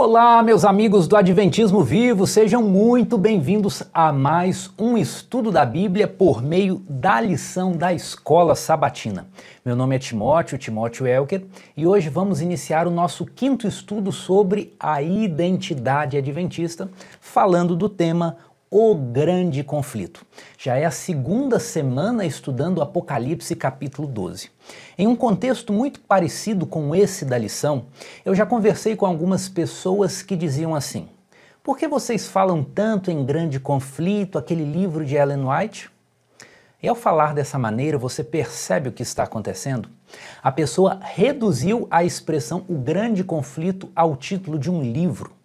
Olá, meus amigos do Adventismo Vivo, sejam muito bem-vindos a mais um estudo da Bíblia por meio da lição da Escola Sabatina. Meu nome é Timóteo, Timóteo Elker, e hoje vamos iniciar o nosso quinto estudo sobre a identidade adventista, falando do tema o Grande Conflito. Já é a segunda semana estudando Apocalipse capítulo 12. Em um contexto muito parecido com esse da lição, eu já conversei com algumas pessoas que diziam assim: Por que vocês falam tanto em Grande Conflito, aquele livro de Ellen White? E ao falar dessa maneira, você percebe o que está acontecendo? A pessoa reduziu a expressão o grande conflito ao título de um livro.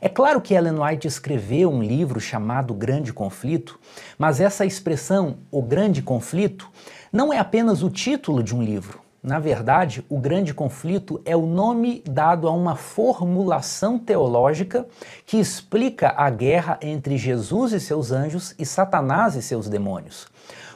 É claro que Ellen White escreveu um livro chamado Grande Conflito, mas essa expressão, o Grande Conflito, não é apenas o título de um livro. Na verdade, o Grande Conflito é o nome dado a uma formulação teológica que explica a guerra entre Jesus e seus anjos e Satanás e seus demônios.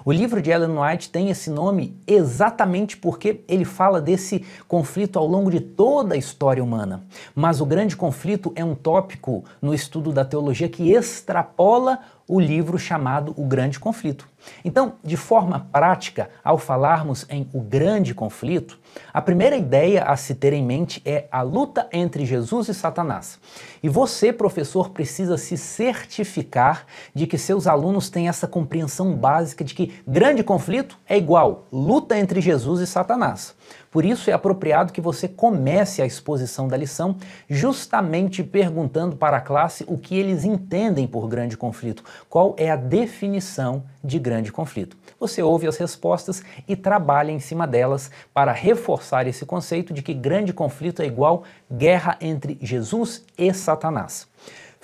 O livro de Ellen White tem esse nome exatamente porque ele fala desse conflito ao longo de toda a história humana. Mas o grande conflito é um tópico no estudo da teologia que extrapola o livro chamado O Grande Conflito. Então, de forma prática, ao falarmos em O Grande Conflito, a primeira ideia a se ter em mente é a luta entre Jesus e Satanás. E você, professor, precisa se certificar de que seus alunos têm essa compreensão básica de que grande conflito é igual luta entre Jesus e Satanás. Por isso é apropriado que você comece a exposição da lição justamente perguntando para a classe o que eles entendem por grande conflito, qual é a definição de grande conflito. Você ouve as respostas e trabalha em cima delas para reforçar esse conceito de que grande conflito é igual guerra entre Jesus e Satanás.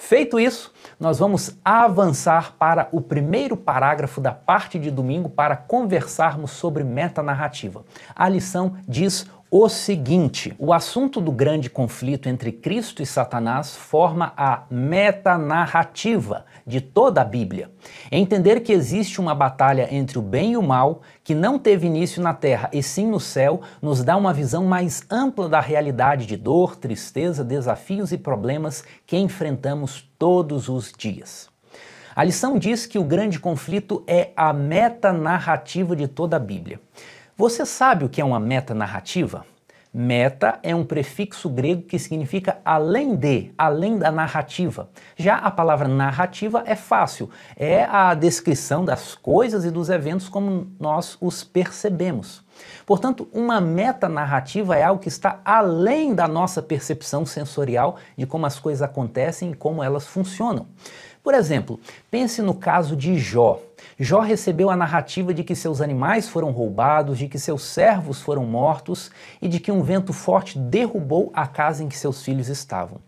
Feito isso, nós vamos avançar para o primeiro parágrafo da parte de domingo para conversarmos sobre metanarrativa. A lição diz o seguinte: o assunto do grande conflito entre Cristo e Satanás forma a metanarrativa de toda a Bíblia. É entender que existe uma batalha entre o bem e o mal que não teve início na terra e sim no céu nos dá uma visão mais ampla da realidade de dor, tristeza, desafios e problemas que enfrentamos todos os dias. A lição diz que o grande conflito é a metanarrativa de toda a Bíblia. Você sabe o que é uma metanarrativa? Meta é um prefixo grego que significa além de, além da narrativa. Já a palavra narrativa é fácil, é a descrição das coisas e dos eventos como nós os percebemos. Portanto, uma metanarrativa é algo que está além da nossa percepção sensorial de como as coisas acontecem e como elas funcionam. Por exemplo, pense no caso de Jó. Jó recebeu a narrativa de que seus animais foram roubados, de que seus servos foram mortos e de que um vento forte derrubou a casa em que seus filhos estavam.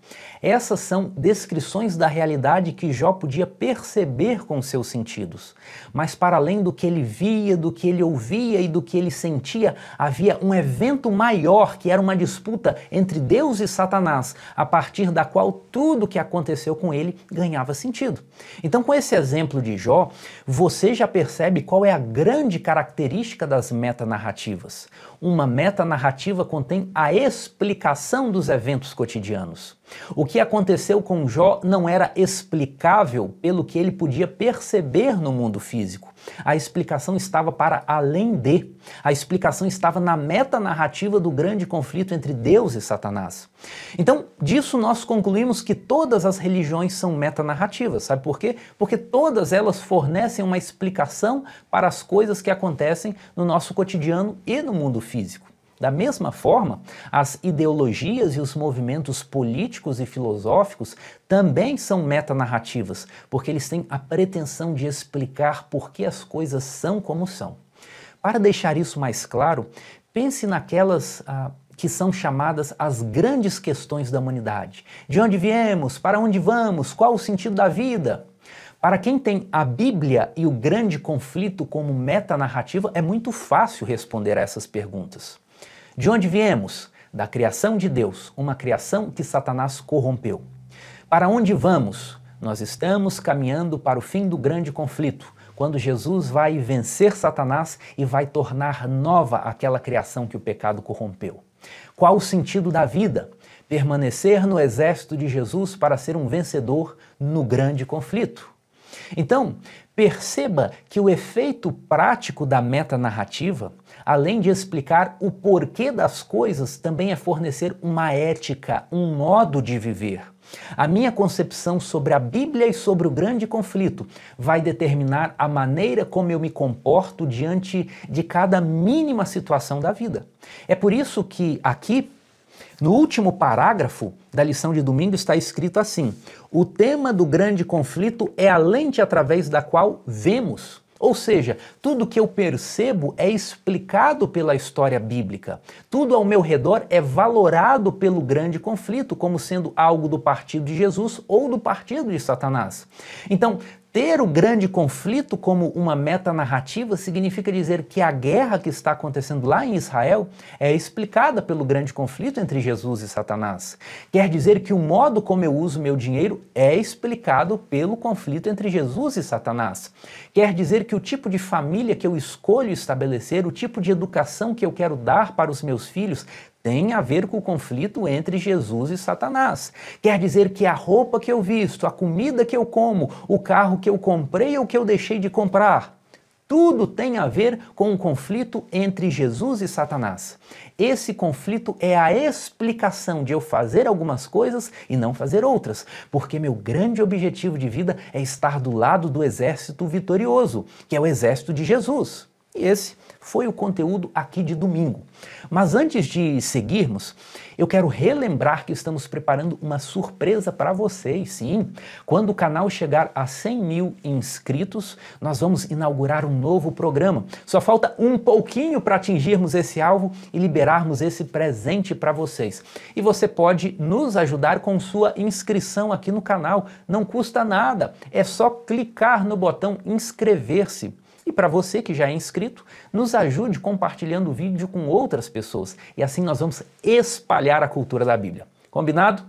Essas são descrições da realidade que Jó podia perceber com seus sentidos. Mas para além do que ele via, do que ele ouvia e do que ele sentia, havia um evento maior que era uma disputa entre Deus e Satanás, a partir da qual tudo o que aconteceu com ele ganhava sentido. Então, com esse exemplo de Jó, você já percebe qual é a grande característica das metanarrativas uma metanarrativa contém a explicação dos eventos cotidianos. O que aconteceu com Jó não era explicável pelo que ele podia perceber no mundo físico. A explicação estava para além de. A explicação estava na meta narrativa do grande conflito entre Deus e Satanás. Então, disso nós concluímos que todas as religiões são metanarrativas. Sabe por quê? Porque todas elas fornecem uma explicação para as coisas que acontecem no nosso cotidiano e no mundo físico. Da mesma forma, as ideologias e os movimentos políticos e filosóficos também são metanarrativas, porque eles têm a pretensão de explicar por que as coisas são como são. Para deixar isso mais claro, pense naquelas ah, que são chamadas as grandes questões da humanidade. De onde viemos? Para onde vamos? Qual o sentido da vida? Para quem tem a Bíblia e o grande conflito como metanarrativa, é muito fácil responder a essas perguntas. De onde viemos? Da criação de Deus, uma criação que Satanás corrompeu. Para onde vamos? Nós estamos caminhando para o fim do grande conflito, quando Jesus vai vencer Satanás e vai tornar nova aquela criação que o pecado corrompeu. Qual o sentido da vida? Permanecer no exército de Jesus para ser um vencedor no grande conflito. Então, perceba que o efeito prático da meta narrativa além de explicar o porquê das coisas, também é fornecer uma ética, um modo de viver. A minha concepção sobre a Bíblia e sobre o grande conflito vai determinar a maneira como eu me comporto diante de cada mínima situação da vida. É por isso que aqui, no último parágrafo da lição de domingo, está escrito assim: O tema do grande conflito é a lente através da qual vemos. Ou seja, tudo que eu percebo é explicado pela história bíblica. Tudo ao meu redor é valorado pelo grande conflito como sendo algo do partido de Jesus ou do partido de Satanás. Então, ter o grande conflito como uma meta narrativa significa dizer que a guerra que está acontecendo lá em Israel é explicada pelo grande conflito entre Jesus e Satanás. Quer dizer que o modo como eu uso meu dinheiro é explicado pelo conflito entre Jesus e Satanás. Quer dizer que o tipo de família que eu escolho estabelecer, o tipo de educação que eu quero dar para os meus filhos, tem a ver com o conflito entre Jesus e Satanás. Quer dizer que a roupa que eu visto, a comida que eu como, o carro que eu comprei ou que eu deixei de comprar, tudo tem a ver com o conflito entre Jesus e Satanás. Esse conflito é a explicação de eu fazer algumas coisas e não fazer outras, porque meu grande objetivo de vida é estar do lado do exército vitorioso, que é o exército de Jesus. E esse foi o conteúdo aqui de domingo. Mas antes de seguirmos, eu quero relembrar que estamos preparando uma surpresa para vocês, sim. Quando o canal chegar a 100 mil inscritos, nós vamos inaugurar um novo programa. Só falta um pouquinho para atingirmos esse alvo e liberarmos esse presente para vocês. E você pode nos ajudar com sua inscrição aqui no canal. Não custa nada, é só clicar no botão inscrever-se. E para você que já é inscrito, nos ajude compartilhando o vídeo com outras pessoas e assim nós vamos espalhar a cultura da Bíblia. Combinado?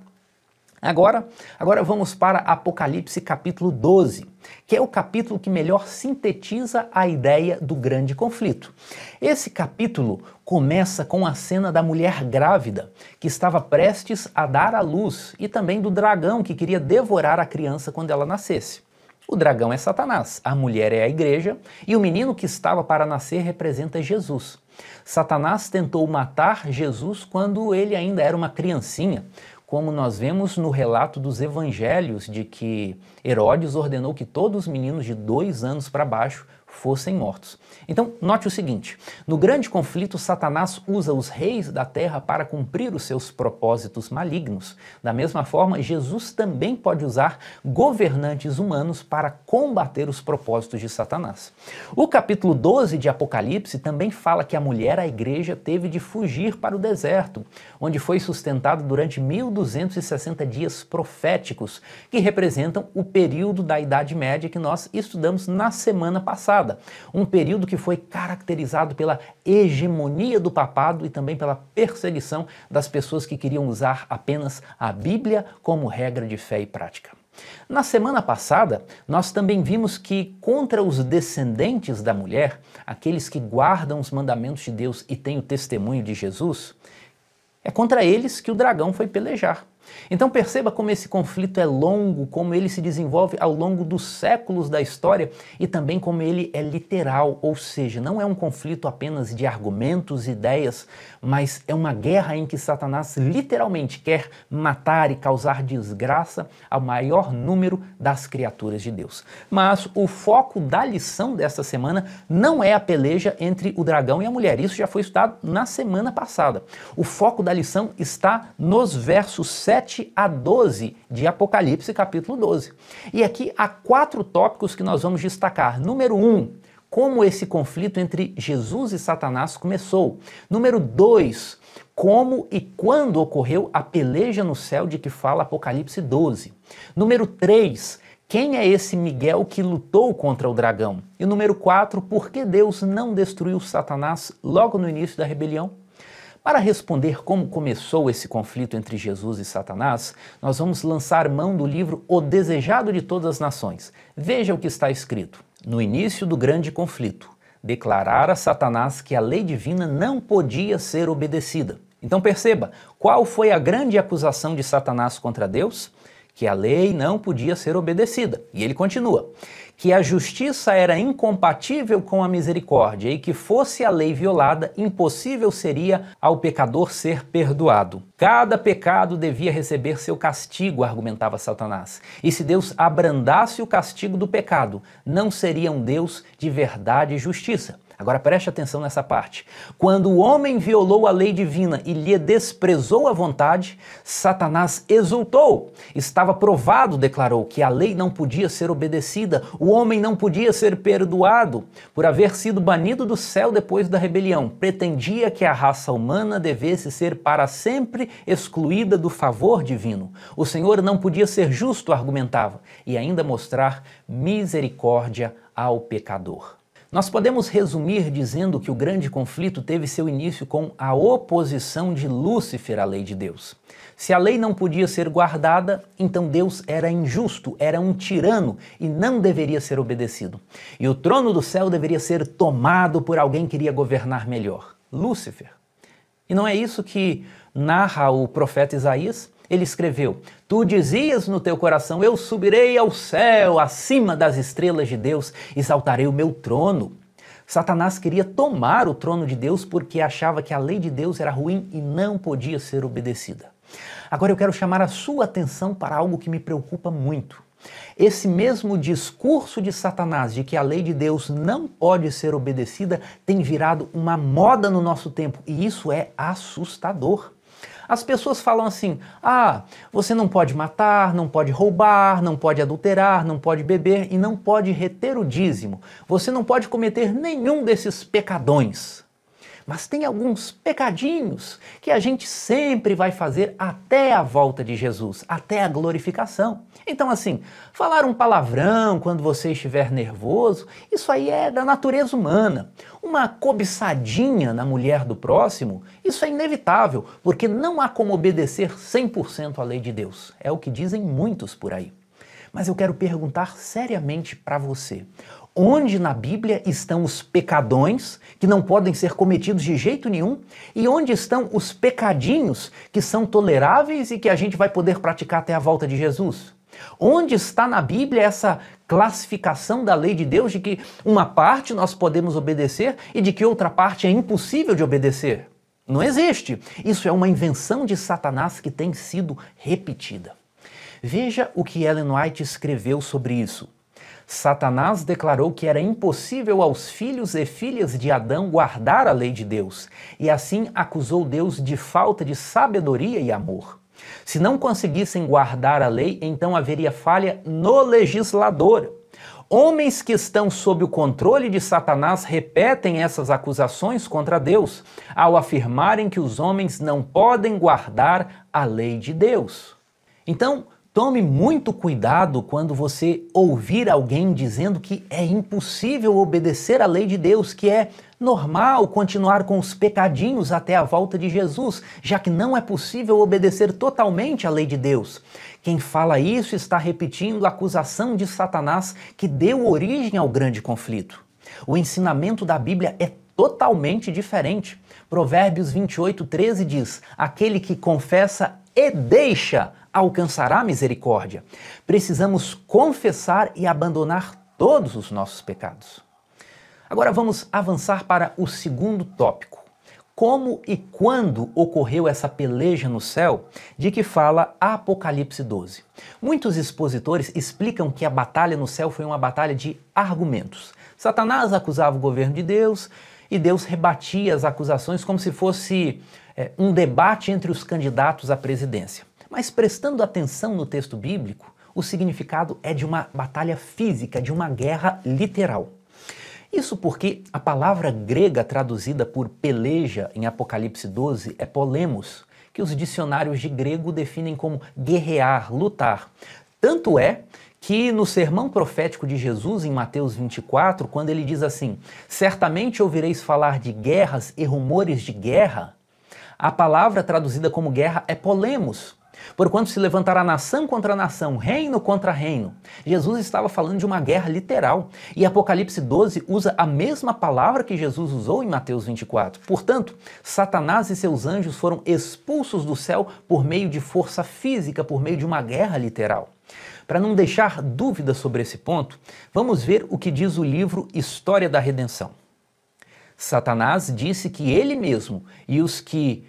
Agora, agora vamos para Apocalipse capítulo 12, que é o capítulo que melhor sintetiza a ideia do grande conflito. Esse capítulo começa com a cena da mulher grávida que estava prestes a dar à luz e também do dragão que queria devorar a criança quando ela nascesse. O dragão é Satanás, a mulher é a igreja e o menino que estava para nascer representa Jesus. Satanás tentou matar Jesus quando ele ainda era uma criancinha, como nós vemos no relato dos evangelhos de que Herodes ordenou que todos os meninos de dois anos para baixo fossem mortos. Então, note o seguinte: no grande conflito, Satanás usa os reis da terra para cumprir os seus propósitos malignos. Da mesma forma, Jesus também pode usar governantes humanos para combater os propósitos de Satanás. O capítulo 12 de Apocalipse também fala que a mulher, a igreja, teve de fugir para o deserto, onde foi sustentada durante 1260 dias proféticos, que representam o período da Idade Média que nós estudamos na semana passada passada, um período que foi caracterizado pela hegemonia do papado e também pela perseguição das pessoas que queriam usar apenas a Bíblia como regra de fé e prática. Na semana passada, nós também vimos que, contra os descendentes da mulher, aqueles que guardam os mandamentos de Deus e têm o testemunho de Jesus, é contra eles que o dragão foi pelejar. Então perceba como esse conflito é longo, como ele se desenvolve ao longo dos séculos da história e também como ele é literal, ou seja, não é um conflito apenas de argumentos, ideias, mas é uma guerra em que Satanás literalmente quer matar e causar desgraça ao maior número das criaturas de Deus. Mas o foco da lição desta semana não é a peleja entre o dragão e a mulher, isso já foi estudado na semana passada. O foco da lição está nos versos 7 7 a 12 de Apocalipse, capítulo 12. E aqui há quatro tópicos que nós vamos destacar. Número 1, um, como esse conflito entre Jesus e Satanás começou. Número 2, como e quando ocorreu a peleja no céu de que fala Apocalipse 12. Número 3, quem é esse Miguel que lutou contra o dragão? E número 4, por que Deus não destruiu Satanás logo no início da rebelião? Para responder como começou esse conflito entre Jesus e Satanás, nós vamos lançar mão do livro O Desejado de Todas as Nações. Veja o que está escrito. No início do grande conflito, declarara Satanás que a lei divina não podia ser obedecida. Então perceba, qual foi a grande acusação de Satanás contra Deus? Que a lei não podia ser obedecida. E ele continua: que a justiça era incompatível com a misericórdia e que fosse a lei violada, impossível seria ao pecador ser perdoado. Cada pecado devia receber seu castigo, argumentava Satanás. E se Deus abrandasse o castigo do pecado, não seria um Deus de verdade e justiça. Agora preste atenção nessa parte. Quando o homem violou a lei divina e lhe desprezou a vontade, Satanás exultou. Estava provado, declarou, que a lei não podia ser obedecida, o homem não podia ser perdoado por haver sido banido do céu depois da rebelião. Pretendia que a raça humana devesse ser para sempre excluída do favor divino. O Senhor não podia ser justo, argumentava, e ainda mostrar misericórdia ao pecador. Nós podemos resumir dizendo que o grande conflito teve seu início com a oposição de Lúcifer à lei de Deus. Se a lei não podia ser guardada, então Deus era injusto, era um tirano e não deveria ser obedecido. E o trono do céu deveria ser tomado por alguém que iria governar melhor: Lúcifer. E não é isso que narra o profeta Isaías? Ele escreveu: Tu dizias no teu coração: Eu subirei ao céu, acima das estrelas de Deus, exaltarei o meu trono. Satanás queria tomar o trono de Deus porque achava que a lei de Deus era ruim e não podia ser obedecida. Agora eu quero chamar a sua atenção para algo que me preocupa muito. Esse mesmo discurso de Satanás de que a lei de Deus não pode ser obedecida tem virado uma moda no nosso tempo e isso é assustador. As pessoas falam assim: ah, você não pode matar, não pode roubar, não pode adulterar, não pode beber e não pode reter o dízimo. Você não pode cometer nenhum desses pecadões. Mas tem alguns pecadinhos que a gente sempre vai fazer até a volta de Jesus, até a glorificação. Então, assim, falar um palavrão quando você estiver nervoso, isso aí é da natureza humana. Uma cobiçadinha na mulher do próximo, isso é inevitável, porque não há como obedecer 100% à lei de Deus. É o que dizem muitos por aí. Mas eu quero perguntar seriamente para você: Onde na Bíblia estão os pecadões que não podem ser cometidos de jeito nenhum e onde estão os pecadinhos que são toleráveis e que a gente vai poder praticar até a volta de Jesus? Onde está na Bíblia essa classificação da lei de Deus de que uma parte nós podemos obedecer e de que outra parte é impossível de obedecer? Não existe. Isso é uma invenção de Satanás que tem sido repetida. Veja o que Ellen White escreveu sobre isso. Satanás declarou que era impossível aos filhos e filhas de Adão guardar a lei de Deus, e assim acusou Deus de falta de sabedoria e amor. Se não conseguissem guardar a lei, então haveria falha no legislador. Homens que estão sob o controle de Satanás repetem essas acusações contra Deus, ao afirmarem que os homens não podem guardar a lei de Deus. Então, Tome muito cuidado quando você ouvir alguém dizendo que é impossível obedecer à lei de Deus, que é normal continuar com os pecadinhos até a volta de Jesus, já que não é possível obedecer totalmente à lei de Deus. Quem fala isso está repetindo a acusação de Satanás que deu origem ao grande conflito. O ensinamento da Bíblia é totalmente diferente. Provérbios 28, 13 diz: Aquele que confessa e deixa, alcançará misericórdia. Precisamos confessar e abandonar todos os nossos pecados. Agora vamos avançar para o segundo tópico. Como e quando ocorreu essa peleja no céu de que fala Apocalipse 12? Muitos expositores explicam que a batalha no céu foi uma batalha de argumentos. Satanás acusava o governo de Deus e Deus rebatia as acusações como se fosse é, um debate entre os candidatos à presidência. Mas prestando atenção no texto bíblico, o significado é de uma batalha física, de uma guerra literal. Isso porque a palavra grega traduzida por peleja em Apocalipse 12 é polemos, que os dicionários de grego definem como guerrear, lutar. Tanto é que no sermão profético de Jesus em Mateus 24, quando ele diz assim: Certamente ouvireis falar de guerras e rumores de guerra, a palavra traduzida como guerra é polemos, Porquanto se levantará nação contra nação, reino contra reino. Jesus estava falando de uma guerra literal. E Apocalipse 12 usa a mesma palavra que Jesus usou em Mateus 24. Portanto, Satanás e seus anjos foram expulsos do céu por meio de força física, por meio de uma guerra literal. Para não deixar dúvidas sobre esse ponto, vamos ver o que diz o livro História da Redenção. Satanás disse que ele mesmo e os que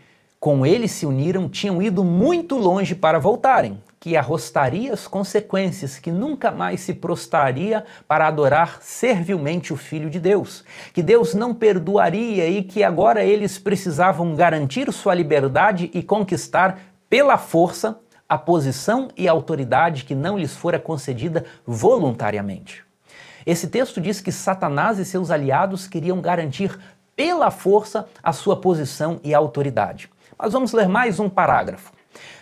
com ele se uniram tinham ido muito longe para voltarem, que arrostaria as consequências, que nunca mais se prostaria para adorar servilmente o Filho de Deus, que Deus não perdoaria e que agora eles precisavam garantir sua liberdade e conquistar pela força a posição e a autoridade que não lhes fora concedida voluntariamente. Esse texto diz que Satanás e seus aliados queriam garantir pela força a sua posição e autoridade. Mas vamos ler mais um parágrafo.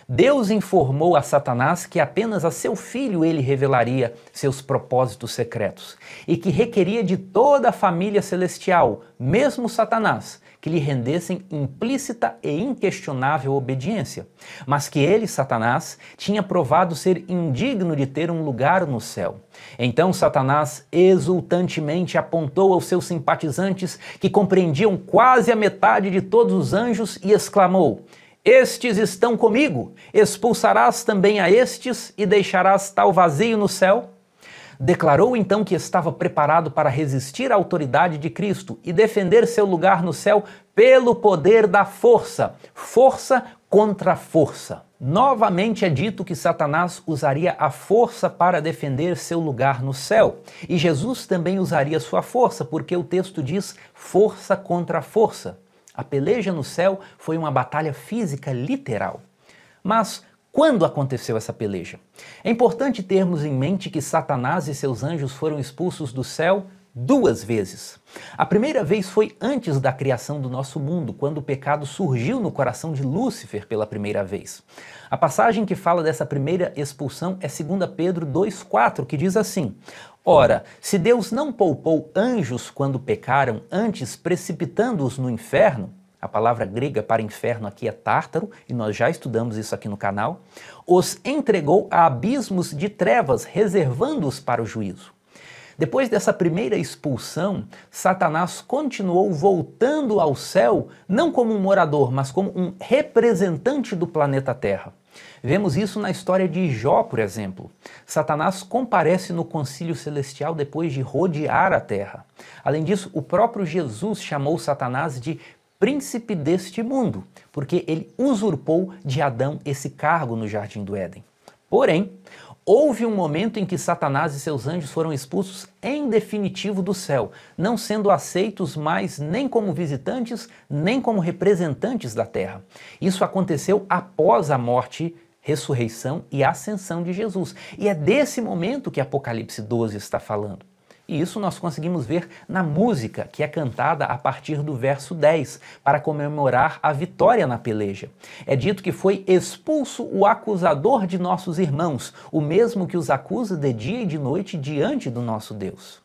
Deus informou a Satanás que apenas a seu filho ele revelaria seus propósitos secretos e que requeria de toda a família celestial, mesmo Satanás, que lhe rendessem implícita e inquestionável obediência, mas que ele, Satanás, tinha provado ser indigno de ter um lugar no céu. Então Satanás exultantemente apontou aos seus simpatizantes, que compreendiam quase a metade de todos os anjos, e exclamou: estes estão comigo, expulsarás também a estes e deixarás tal vazio no céu? Declarou então que estava preparado para resistir à autoridade de Cristo e defender seu lugar no céu pelo poder da força, força contra força. Novamente é dito que Satanás usaria a força para defender seu lugar no céu. E Jesus também usaria sua força, porque o texto diz força contra força. A peleja no céu foi uma batalha física literal. Mas quando aconteceu essa peleja? É importante termos em mente que Satanás e seus anjos foram expulsos do céu duas vezes. A primeira vez foi antes da criação do nosso mundo, quando o pecado surgiu no coração de Lúcifer pela primeira vez. A passagem que fala dessa primeira expulsão é 2 Pedro 2,4, que diz assim: Ora, se Deus não poupou anjos quando pecaram, antes precipitando-os no inferno, a palavra grega para inferno aqui é tártaro, e nós já estudamos isso aqui no canal. Os entregou a abismos de trevas, reservando-os para o juízo. Depois dessa primeira expulsão, Satanás continuou voltando ao céu, não como um morador, mas como um representante do planeta Terra. Vemos isso na história de Jó, por exemplo. Satanás comparece no concílio celestial depois de rodear a terra. Além disso, o próprio Jesus chamou Satanás de príncipe deste mundo, porque ele usurpou de Adão esse cargo no jardim do Éden. Porém, houve um momento em que Satanás e seus anjos foram expulsos em definitivo do céu, não sendo aceitos mais nem como visitantes, nem como representantes da terra. Isso aconteceu após a morte ressurreição e ascensão de Jesus. E é desse momento que Apocalipse 12 está falando. E isso nós conseguimos ver na música, que é cantada a partir do verso 10, para comemorar a vitória na peleja. É dito que foi expulso o acusador de nossos irmãos, o mesmo que os acusa de dia e de noite diante do nosso Deus.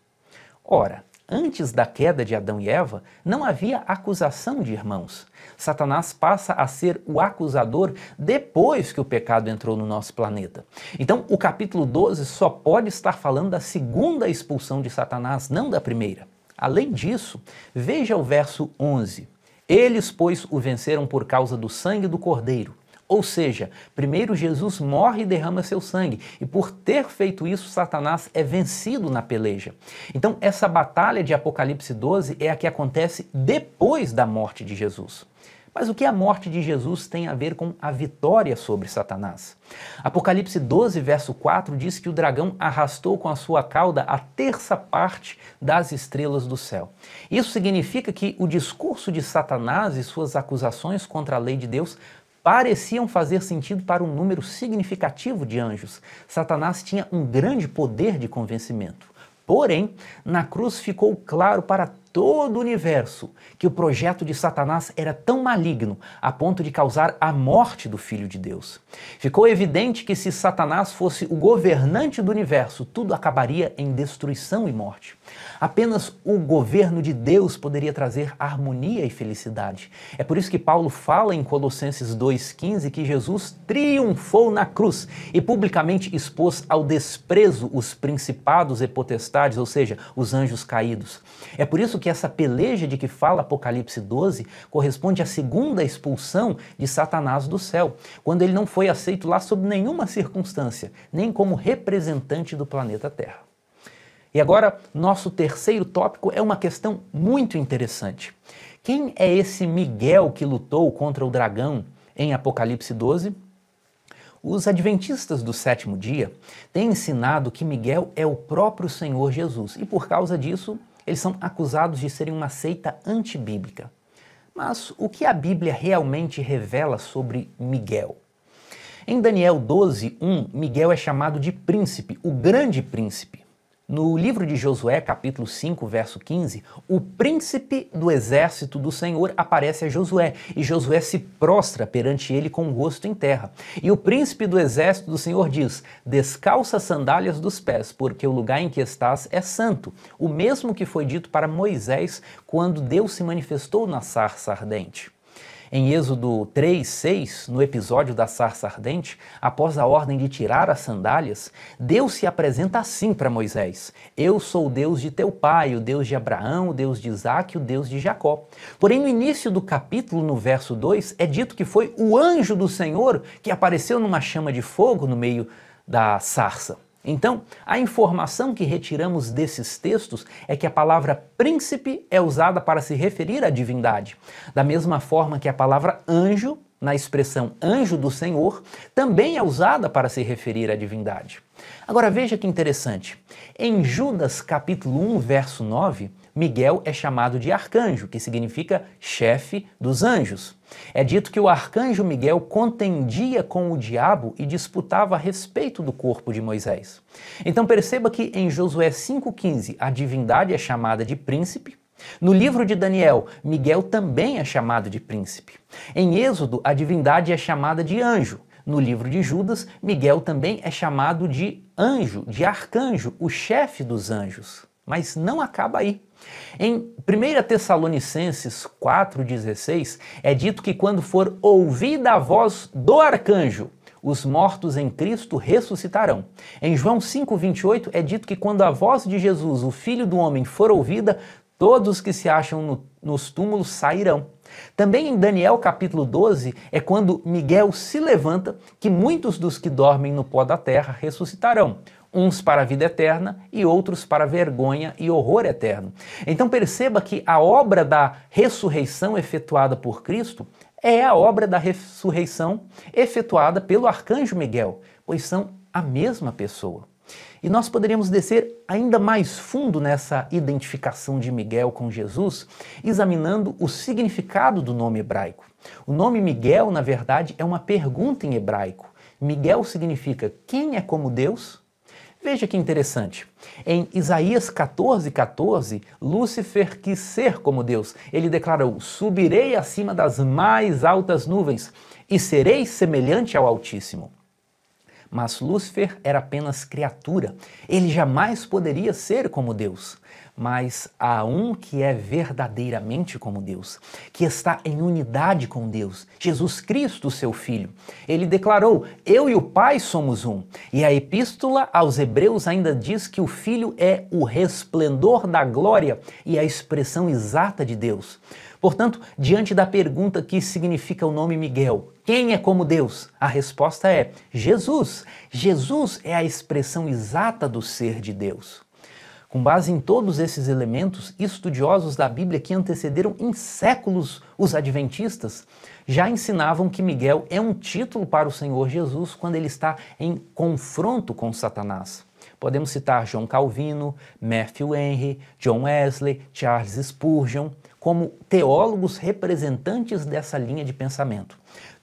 Ora, Antes da queda de Adão e Eva, não havia acusação de irmãos. Satanás passa a ser o acusador depois que o pecado entrou no nosso planeta. Então, o capítulo 12 só pode estar falando da segunda expulsão de Satanás, não da primeira. Além disso, veja o verso 11. Eles, pois, o venceram por causa do sangue do Cordeiro ou seja, primeiro Jesus morre e derrama seu sangue, e por ter feito isso, Satanás é vencido na peleja. Então, essa batalha de Apocalipse 12 é a que acontece depois da morte de Jesus. Mas o que a morte de Jesus tem a ver com a vitória sobre Satanás? Apocalipse 12, verso 4 diz que o dragão arrastou com a sua cauda a terça parte das estrelas do céu. Isso significa que o discurso de Satanás e suas acusações contra a lei de Deus pareciam fazer sentido para um número significativo de anjos. Satanás tinha um grande poder de convencimento. Porém, na cruz ficou claro para todo o universo que o projeto de Satanás era tão maligno a ponto de causar a morte do Filho de Deus. Ficou evidente que se Satanás fosse o governante do universo, tudo acabaria em destruição e morte. Apenas o governo de Deus poderia trazer harmonia e felicidade. É por isso que Paulo fala em Colossenses 2,15 que Jesus triunfou na cruz e publicamente expôs ao desprezo os principados e potestades, ou seja, os anjos caídos. É por isso que essa peleja de que fala Apocalipse 12 corresponde à segunda expulsão de Satanás do céu, quando ele não foi aceito lá sob nenhuma circunstância, nem como representante do planeta Terra. E agora, nosso terceiro tópico é uma questão muito interessante. Quem é esse Miguel que lutou contra o dragão em Apocalipse 12? Os adventistas do sétimo dia têm ensinado que Miguel é o próprio Senhor Jesus e, por causa disso, eles são acusados de serem uma seita antibíblica. Mas o que a Bíblia realmente revela sobre Miguel? Em Daniel 12, 1, Miguel é chamado de príncipe, o grande príncipe. No livro de Josué, capítulo 5, verso 15, o príncipe do exército do Senhor aparece a Josué, e Josué se prostra perante ele com o rosto em terra. E o príncipe do exército do Senhor diz: Descalça as sandálias dos pés, porque o lugar em que estás é santo. O mesmo que foi dito para Moisés quando Deus se manifestou na sarça ardente. Em Êxodo 3:6, no episódio da sarça ardente, após a ordem de tirar as sandálias, Deus se apresenta assim para Moisés: Eu sou o Deus de teu pai, o Deus de Abraão, o Deus de Isaac, o Deus de Jacó. Porém, no início do capítulo, no verso 2, é dito que foi o anjo do Senhor que apareceu numa chama de fogo no meio da sarça. Então, a informação que retiramos desses textos é que a palavra príncipe é usada para se referir à divindade, da mesma forma que a palavra anjo, na expressão anjo do Senhor, também é usada para se referir à divindade. Agora veja que interessante. Em Judas capítulo 1, verso 9, Miguel é chamado de arcanjo, que significa chefe dos anjos. É dito que o arcanjo Miguel contendia com o diabo e disputava a respeito do corpo de Moisés. Então perceba que em Josué 5,15 a divindade é chamada de príncipe, no livro de Daniel, Miguel também é chamado de príncipe. Em Êxodo, a divindade é chamada de anjo. No livro de Judas, Miguel também é chamado de anjo, de arcanjo, o chefe dos anjos. Mas não acaba aí. Em 1 Tessalonicenses 4,16 é dito que quando for ouvida a voz do arcanjo, os mortos em Cristo ressuscitarão. Em João 5,28 é dito que quando a voz de Jesus, o Filho do Homem, for ouvida, todos que se acham no, nos túmulos sairão. Também em Daniel capítulo 12 é quando Miguel se levanta que muitos dos que dormem no pó da terra ressuscitarão, uns para a vida eterna e outros para vergonha e horror eterno. Então perceba que a obra da ressurreição efetuada por Cristo é a obra da ressurreição efetuada pelo arcanjo Miguel, pois são a mesma pessoa. E nós poderíamos descer ainda mais fundo nessa identificação de Miguel com Jesus, examinando o significado do nome hebraico. O nome Miguel, na verdade, é uma pergunta em hebraico. Miguel significa quem é como Deus? Veja que interessante. Em Isaías 14, 14, Lúcifer quis ser como Deus. Ele declarou: Subirei acima das mais altas nuvens e serei semelhante ao Altíssimo. Mas Lúcifer era apenas criatura. Ele jamais poderia ser como Deus. Mas há um que é verdadeiramente como Deus, que está em unidade com Deus, Jesus Cristo, seu Filho. Ele declarou: Eu e o Pai somos um. E a Epístola aos Hebreus ainda diz que o Filho é o resplendor da glória e a expressão exata de Deus. Portanto, diante da pergunta que significa o nome Miguel, quem é como Deus? A resposta é Jesus. Jesus é a expressão exata do ser de Deus. Com base em todos esses elementos, estudiosos da Bíblia que antecederam em séculos os adventistas já ensinavam que Miguel é um título para o Senhor Jesus quando ele está em confronto com Satanás. Podemos citar João Calvino, Matthew Henry, John Wesley, Charles Spurgeon como teólogos representantes dessa linha de pensamento.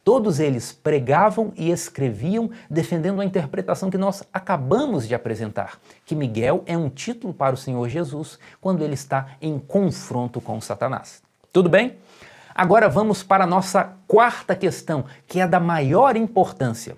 Todos eles pregavam e escreviam defendendo a interpretação que nós acabamos de apresentar, que Miguel é um título para o Senhor Jesus quando ele está em confronto com Satanás. Tudo bem? Agora vamos para a nossa quarta questão, que é da maior importância.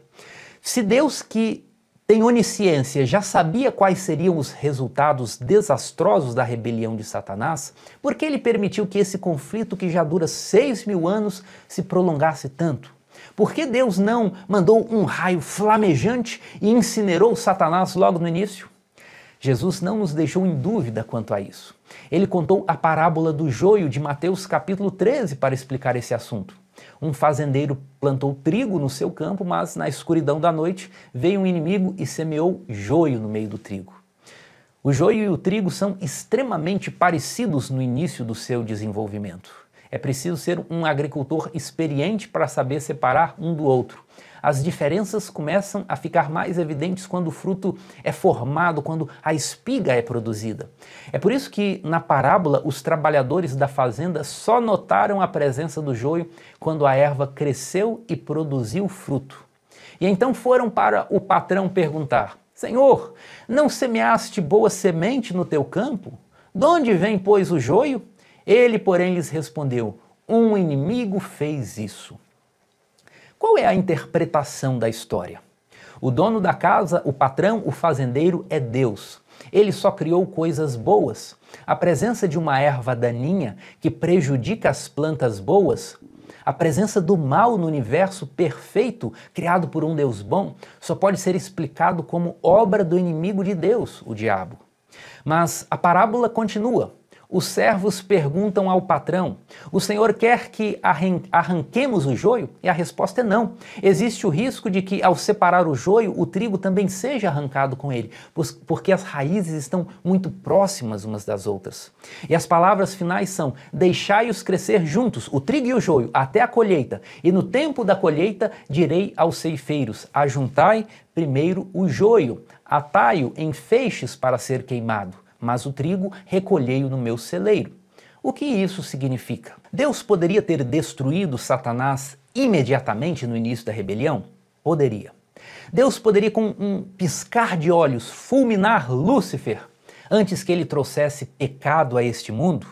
Se Deus que tem onisciência, já sabia quais seriam os resultados desastrosos da rebelião de Satanás? Por que ele permitiu que esse conflito, que já dura seis mil anos, se prolongasse tanto? Por que Deus não mandou um raio flamejante e incinerou Satanás logo no início? Jesus não nos deixou em dúvida quanto a isso. Ele contou a parábola do joio de Mateus capítulo 13 para explicar esse assunto. Um fazendeiro plantou trigo no seu campo, mas na escuridão da noite veio um inimigo e semeou joio no meio do trigo. O joio e o trigo são extremamente parecidos no início do seu desenvolvimento. É preciso ser um agricultor experiente para saber separar um do outro. As diferenças começam a ficar mais evidentes quando o fruto é formado, quando a espiga é produzida. É por isso que na parábola os trabalhadores da fazenda só notaram a presença do joio quando a erva cresceu e produziu fruto. E então foram para o patrão perguntar: Senhor, não semeaste boa semente no teu campo? De onde vem, pois, o joio? Ele, porém, lhes respondeu: Um inimigo fez isso. Qual é a interpretação da história? O dono da casa, o patrão, o fazendeiro é Deus. Ele só criou coisas boas. A presença de uma erva daninha que prejudica as plantas boas, a presença do mal no universo perfeito, criado por um Deus bom, só pode ser explicado como obra do inimigo de Deus, o diabo. Mas a parábola continua. Os servos perguntam ao patrão: O senhor quer que arranquemos o joio? E a resposta é não. Existe o risco de que, ao separar o joio, o trigo também seja arrancado com ele, porque as raízes estão muito próximas umas das outras. E as palavras finais são: Deixai-os crescer juntos, o trigo e o joio, até a colheita. E no tempo da colheita direi aos ceifeiros: Ajuntai primeiro o joio, atai-o em feixes para ser queimado mas o trigo recolhei-o no meu celeiro. O que isso significa? Deus poderia ter destruído Satanás imediatamente no início da rebelião? Poderia. Deus poderia, com um piscar de olhos, fulminar Lúcifer antes que ele trouxesse pecado a este mundo?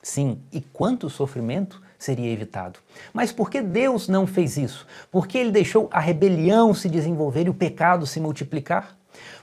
Sim, e quanto sofrimento seria evitado. Mas por que Deus não fez isso? Por que ele deixou a rebelião se desenvolver e o pecado se multiplicar?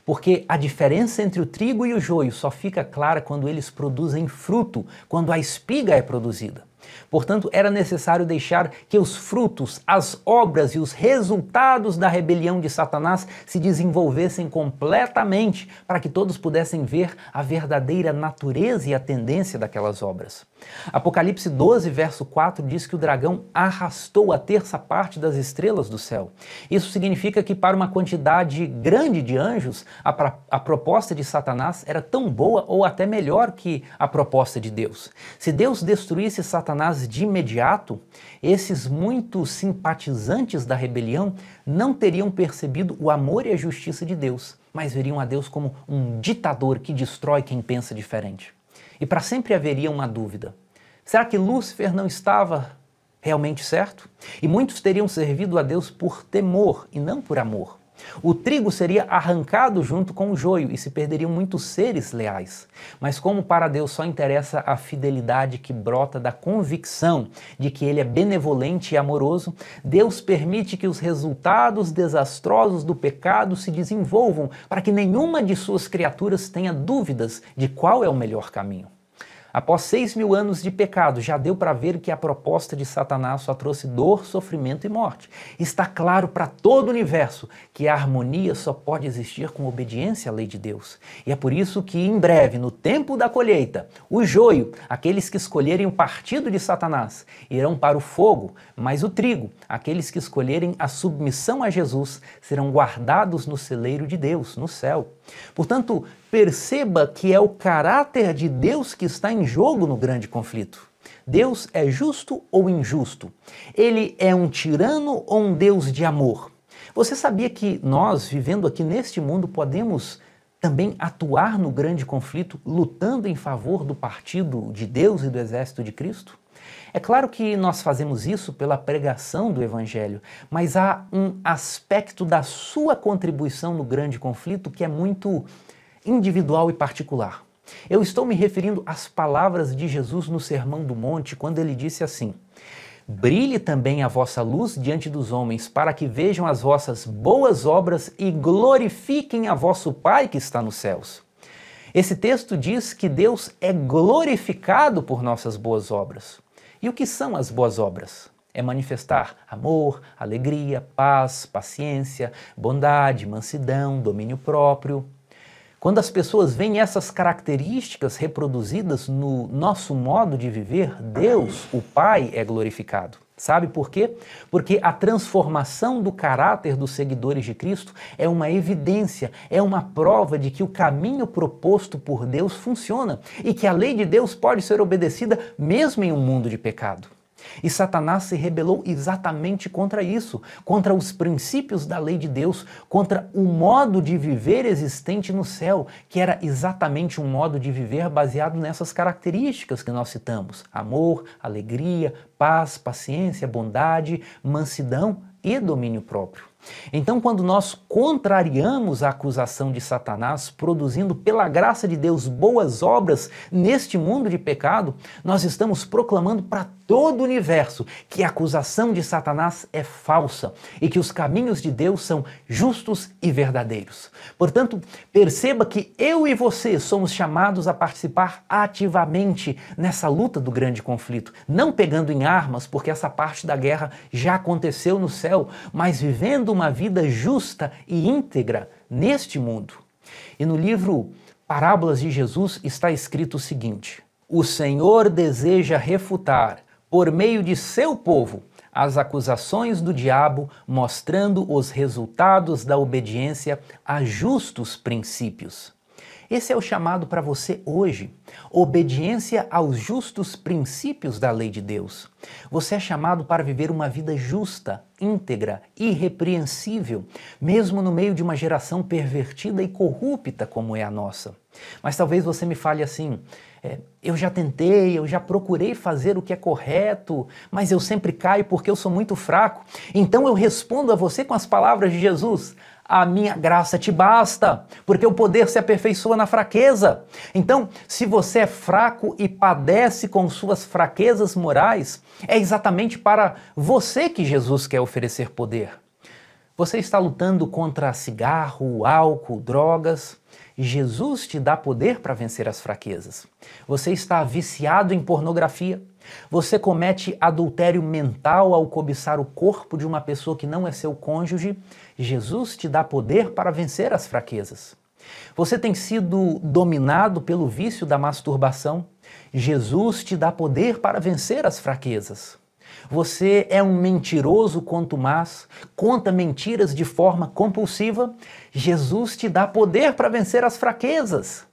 Porque a diferença entre o trigo e o joio só fica clara quando eles produzem fruto, quando a espiga é produzida. Portanto, era necessário deixar que os frutos, as obras e os resultados da rebelião de Satanás se desenvolvessem completamente para que todos pudessem ver a verdadeira natureza e a tendência daquelas obras. Apocalipse 12, verso 4 diz que o dragão arrastou a terça parte das estrelas do céu. Isso significa que, para uma quantidade grande de anjos, a, pra, a proposta de Satanás era tão boa ou até melhor que a proposta de Deus. Se Deus destruísse Satanás, Satanás de imediato, esses muitos simpatizantes da rebelião não teriam percebido o amor e a justiça de Deus, mas veriam a Deus como um ditador que destrói quem pensa diferente. E para sempre haveria uma dúvida: será que Lúcifer não estava realmente certo? E muitos teriam servido a Deus por temor e não por amor. O trigo seria arrancado junto com o joio e se perderiam muitos seres leais. Mas, como para Deus só interessa a fidelidade que brota da convicção de que Ele é benevolente e amoroso, Deus permite que os resultados desastrosos do pecado se desenvolvam para que nenhuma de suas criaturas tenha dúvidas de qual é o melhor caminho. Após seis mil anos de pecado, já deu para ver que a proposta de Satanás só trouxe dor, sofrimento e morte. Está claro para todo o universo que a harmonia só pode existir com obediência à lei de Deus. E é por isso que, em breve, no tempo da colheita, o joio, aqueles que escolherem o partido de Satanás, irão para o fogo, mas o trigo, aqueles que escolherem a submissão a Jesus, serão guardados no celeiro de Deus, no céu. Portanto, Perceba que é o caráter de Deus que está em jogo no grande conflito. Deus é justo ou injusto? Ele é um tirano ou um Deus de amor? Você sabia que nós, vivendo aqui neste mundo, podemos também atuar no grande conflito lutando em favor do partido de Deus e do exército de Cristo? É claro que nós fazemos isso pela pregação do Evangelho, mas há um aspecto da sua contribuição no grande conflito que é muito individual e particular. Eu estou me referindo às palavras de Jesus no Sermão do Monte, quando ele disse assim: Brilhe também a vossa luz diante dos homens, para que vejam as vossas boas obras e glorifiquem a vosso Pai que está nos céus. Esse texto diz que Deus é glorificado por nossas boas obras. E o que são as boas obras? É manifestar amor, alegria, paz, paciência, bondade, mansidão, domínio próprio. Quando as pessoas veem essas características reproduzidas no nosso modo de viver, Deus, o Pai, é glorificado. Sabe por quê? Porque a transformação do caráter dos seguidores de Cristo é uma evidência, é uma prova de que o caminho proposto por Deus funciona e que a lei de Deus pode ser obedecida mesmo em um mundo de pecado. E Satanás se rebelou exatamente contra isso, contra os princípios da lei de Deus, contra o modo de viver existente no céu, que era exatamente um modo de viver baseado nessas características que nós citamos: amor, alegria, paz, paciência, bondade, mansidão e domínio próprio. Então, quando nós contrariamos a acusação de Satanás, produzindo pela graça de Deus boas obras neste mundo de pecado, nós estamos proclamando para todo o universo que a acusação de Satanás é falsa e que os caminhos de Deus são justos e verdadeiros. Portanto, perceba que eu e você somos chamados a participar ativamente nessa luta do grande conflito, não pegando em armas, porque essa parte da guerra já aconteceu no céu, mas vivendo vivendo uma vida justa e íntegra neste mundo. E no livro Parábolas de Jesus está escrito o seguinte: O Senhor deseja refutar, por meio de seu povo, as acusações do diabo, mostrando os resultados da obediência a justos princípios. Esse é o chamado para você hoje. Obediência aos justos princípios da lei de Deus. Você é chamado para viver uma vida justa, íntegra, irrepreensível, mesmo no meio de uma geração pervertida e corrupta como é a nossa. Mas talvez você me fale assim: é, eu já tentei, eu já procurei fazer o que é correto, mas eu sempre caio porque eu sou muito fraco. Então eu respondo a você com as palavras de Jesus: a minha graça te basta, porque o poder se aperfeiçoa na fraqueza. Então, se você é fraco e padece com suas fraquezas morais, é exatamente para você que Jesus quer oferecer poder. Você está lutando contra cigarro, álcool, drogas. Jesus te dá poder para vencer as fraquezas. Você está viciado em pornografia. Você comete adultério mental ao cobiçar o corpo de uma pessoa que não é seu cônjuge. Jesus te dá poder para vencer as fraquezas. Você tem sido dominado pelo vício da masturbação. Jesus te dá poder para vencer as fraquezas. Você é um mentiroso quanto mais, conta mentiras de forma compulsiva. Jesus te dá poder para vencer as fraquezas.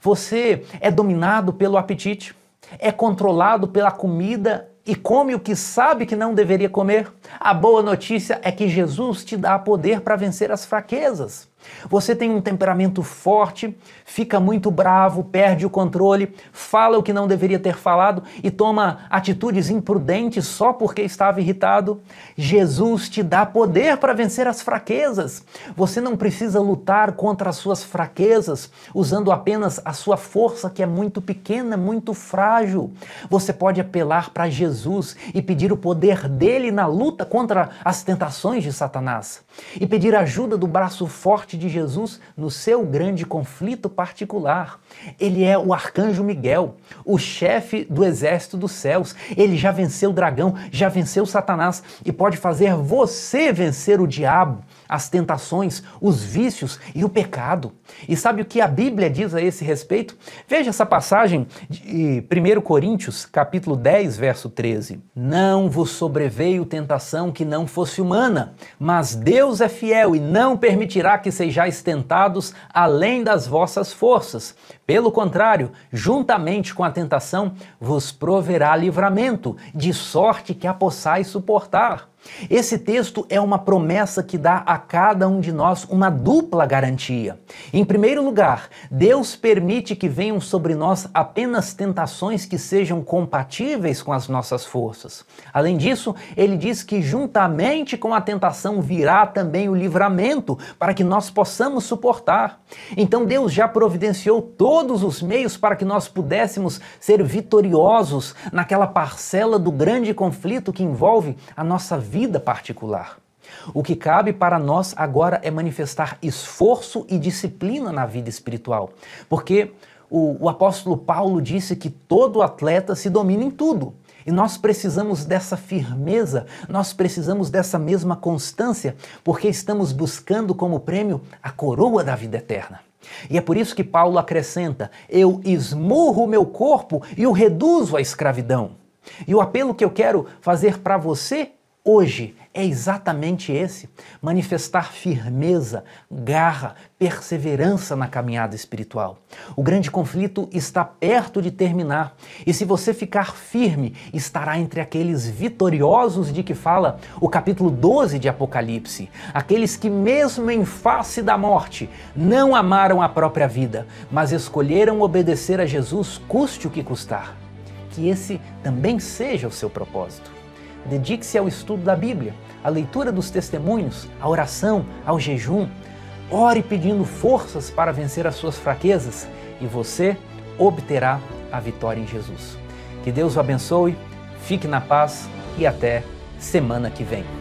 Você é dominado pelo apetite é controlado pela comida e come o que sabe que não deveria comer. A boa notícia é que Jesus te dá poder para vencer as fraquezas. Você tem um temperamento forte, fica muito bravo, perde o controle, fala o que não deveria ter falado e toma atitudes imprudentes só porque estava irritado. Jesus te dá poder para vencer as fraquezas. Você não precisa lutar contra as suas fraquezas usando apenas a sua força, que é muito pequena, muito frágil. Você pode apelar para Jesus e pedir o poder dele na luta contra as tentações de Satanás e pedir ajuda do braço forte de Jesus no seu grande conflito particular. Ele é o arcanjo Miguel, o chefe do exército dos céus. Ele já venceu o dragão, já venceu Satanás e pode fazer você vencer o diabo as tentações, os vícios e o pecado. E sabe o que a Bíblia diz a esse respeito? Veja essa passagem de 1 Coríntios, capítulo 10, verso 13. Não vos sobreveio tentação que não fosse humana, mas Deus é fiel e não permitirá que sejais tentados além das vossas forças. Pelo contrário, juntamente com a tentação, vos proverá livramento, de sorte que a possais suportar. Esse texto é uma promessa que dá a cada um de nós uma dupla garantia. Em primeiro lugar, Deus permite que venham sobre nós apenas tentações que sejam compatíveis com as nossas forças. Além disso, ele diz que juntamente com a tentação virá também o livramento para que nós possamos suportar. Então Deus já providenciou todos os meios para que nós pudéssemos ser vitoriosos naquela parcela do grande conflito que envolve a nossa vida vida particular. O que cabe para nós agora é manifestar esforço e disciplina na vida espiritual, porque o, o apóstolo Paulo disse que todo atleta se domina em tudo. E nós precisamos dessa firmeza, nós precisamos dessa mesma constância, porque estamos buscando como prêmio a coroa da vida eterna. E é por isso que Paulo acrescenta: Eu esmurro o meu corpo e o reduzo à escravidão. E o apelo que eu quero fazer para você hoje é exatamente esse: manifestar firmeza, garra, perseverança na caminhada espiritual. O grande conflito está perto de terminar, e se você ficar firme, estará entre aqueles vitoriosos de que fala o capítulo 12 de Apocalipse, aqueles que, mesmo em face da morte, não amaram a própria vida, mas escolheram obedecer a Jesus, custe o que custar. Que esse também seja o seu propósito. Dedique-se ao estudo da Bíblia, à leitura dos testemunhos, à oração, ao jejum. Ore pedindo forças para vencer as suas fraquezas e você obterá a vitória em Jesus. Que Deus o abençoe, fique na paz e até semana que vem.